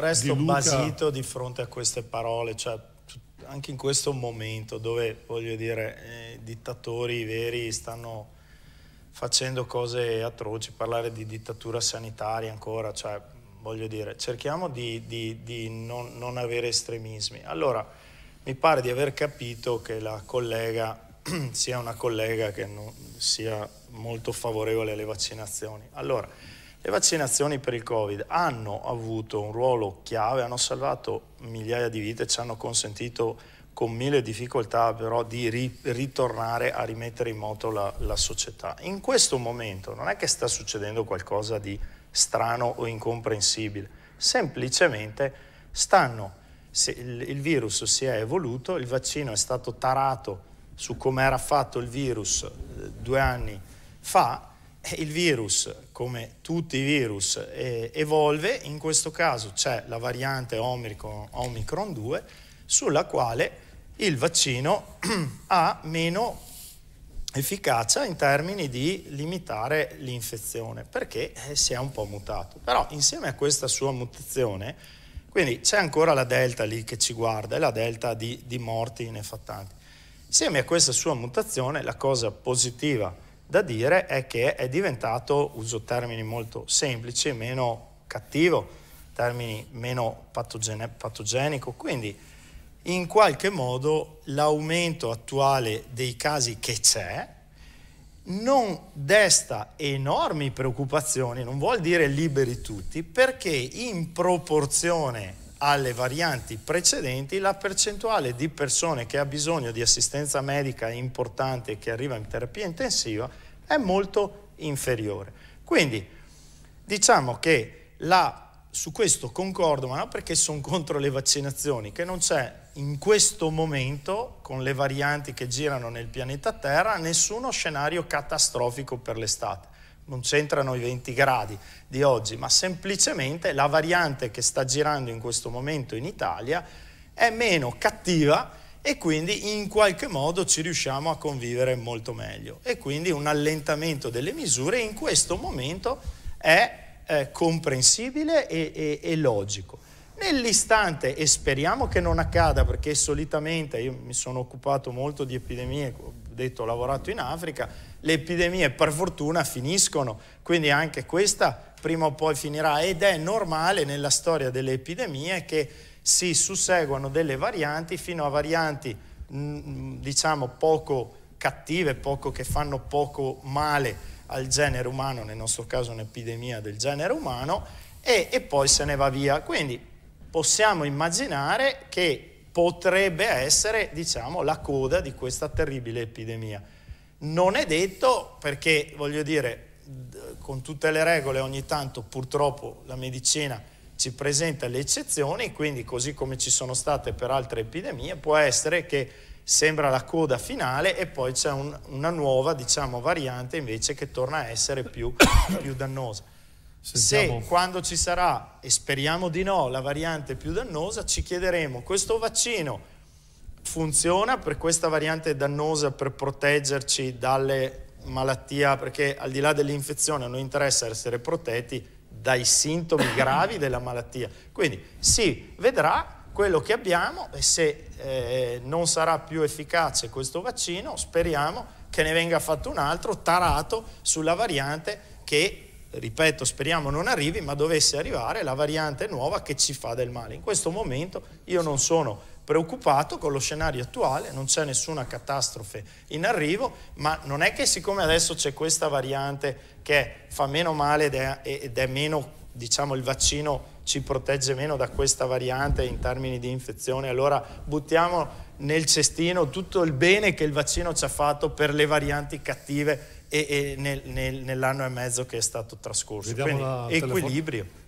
resto di Luca... basito di fronte a queste parole, cioè anche in questo momento dove, voglio dire, eh, i eh, dittatori veri stanno facendo cose atroci, parlare di dittatura sanitaria ancora, cioè, voglio dire, cerchiamo di, di, di non, non avere estremismi. Allora, mi pare di aver capito che la collega sia una collega che non sia molto favorevole alle vaccinazioni. Allora, le vaccinazioni per il Covid hanno avuto un ruolo chiave, hanno salvato migliaia di vite, ci hanno consentito con mille difficoltà però di ri ritornare a rimettere in moto la, la società. In questo momento non è che sta succedendo qualcosa di strano o incomprensibile, semplicemente stanno, se il, il virus si è evoluto, il vaccino è stato tarato su come era fatto il virus eh, due anni fa, il virus come tutti i virus, eh, evolve, in questo caso c'è la variante Omicron, Omicron 2, sulla quale il vaccino ha meno efficacia in termini di limitare l'infezione, perché eh, si è un po' mutato. Però insieme a questa sua mutazione, quindi c'è ancora la delta lì che ci guarda, è la delta di, di morti nefattanti. Insieme a questa sua mutazione, la cosa positiva da dire è che è diventato, uso termini molto semplici, meno cattivo, termini meno patogene- patogenico, quindi in qualche modo l'aumento attuale dei casi che c'è non desta enormi preoccupazioni, non vuol dire liberi tutti, perché in proporzione alle varianti precedenti la percentuale di persone che ha bisogno di assistenza medica importante che arriva in terapia intensiva è molto inferiore. Quindi diciamo che la, su questo concordo, ma non perché sono contro le vaccinazioni, che non c'è in questo momento, con le varianti che girano nel pianeta Terra, nessuno scenario catastrofico per l'estate. Non c'entrano i 20 gradi di oggi, ma semplicemente la variante che sta girando in questo momento in Italia è meno cattiva e quindi in qualche modo ci riusciamo a convivere molto meglio. E quindi un allentamento delle misure in questo momento è eh, comprensibile e, e, e logico. Nell'istante, e speriamo che non accada, perché solitamente io mi sono occupato molto di epidemie, ho detto ho lavorato in Africa, le epidemie per fortuna finiscono, quindi anche questa prima o poi finirà ed è normale nella storia delle epidemie che si susseguono delle varianti fino a varianti mm, mm, diciamo poco cattive, poco, che fanno poco male al genere umano, nel nostro caso un'epidemia del genere umano, e, e poi se ne va via. Quindi possiamo immaginare che potrebbe essere diciamo, la coda di questa terribile epidemia. Non è detto perché, voglio dire, con tutte le regole ogni tanto purtroppo la medicina ci presenta le eccezioni, quindi così come ci sono state per altre epidemie, può essere che sembra la coda finale e poi c'è un, una nuova diciamo, variante invece che torna a essere più, più dannosa. Sentiamo. Se quando ci sarà, e speriamo di no, la variante più dannosa, ci chiederemo questo vaccino funziona per questa variante dannosa per proteggerci dalle malattie, perché al di là dell'infezione non interessa essere protetti dai sintomi gravi della malattia. Quindi si vedrà quello che abbiamo e se eh, non sarà più efficace questo vaccino, speriamo che ne venga fatto un altro tarato sulla variante che ripeto, speriamo non arrivi, ma dovesse arrivare la variante nuova che ci fa del male. In questo momento io non sono preoccupato con lo scenario attuale, non c'è nessuna catastrofe in arrivo, ma non è che siccome adesso c'è questa variante che fa meno male ed è, ed è meno, diciamo, il vaccino ci protegge meno da questa variante in termini di infezione, allora buttiamo nel cestino tutto il bene che il vaccino ci ha fatto per le varianti cattive e, e nel, nel, nell'anno e mezzo che è stato trascorso. Vediamo Quindi, equilibrio.